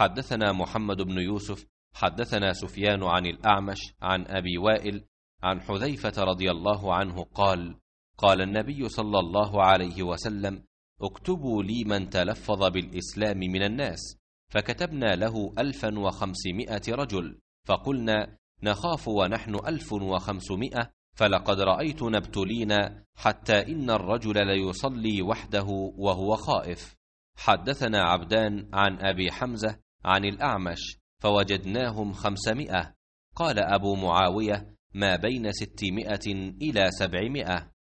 حدثنا محمد بن يوسف حدثنا سفيان عن الاعمش عن ابي وائل عن حذيفه رضي الله عنه قال قال النبي صلى الله عليه وسلم اكتبوا لي من تلفظ بالاسلام من الناس فكتبنا له الفا وخمسمائه رجل فقلنا نخاف ونحن الف وخمسمائه فلقد رايتنا ابتلينا حتى ان الرجل ليصلي وحده وهو خائف حدثنا عبدان عن ابي حمزه عن الأعمش فوجدناهم خمسمائة قال أبو معاوية ما بين ستمائة إلى سبعمائة